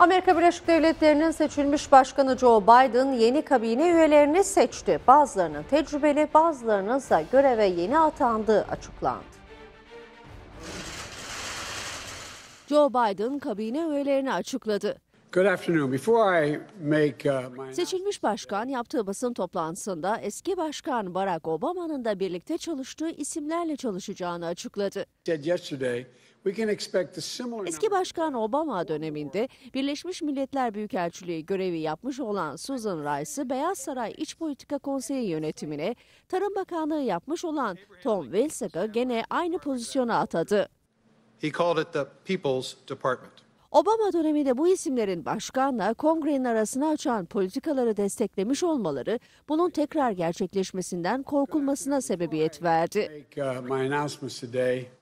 Amerika Birleşik Devletleri'nin seçilmiş başkanı Joe Biden yeni kabine üyelerini seçti. Bazılarının tecrübeli, bazılarının ise göreve yeni atandığı açıklandı. Joe Biden kabine üyelerini açıkladı. Uh, Seçilmiş başkan yaptığı basın toplantısında eski başkan Barack Obama'nın da birlikte çalıştığı isimlerle çalışacağını açıkladı. Eski başkan Obama döneminde Birleşmiş Milletler Büyükelçiliği görevi yapmış olan Susan Rice'ı Beyaz Saray İç Politika Konseyi yönetimine, Tarım Bakanlığı yapmış olan Tom Vilsack'ı gene aynı pozisyona atadı. He called it the People's Department. Obama döneminde bu isimlerin başkanla kongrenin arasını açan politikaları desteklemiş olmaları bunun tekrar gerçekleşmesinden korkulmasına sebebiyet verdi. Uh,